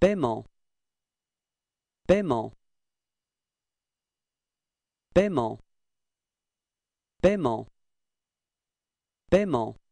Paiement. Paiement. Paiement. Paiement. Paiement.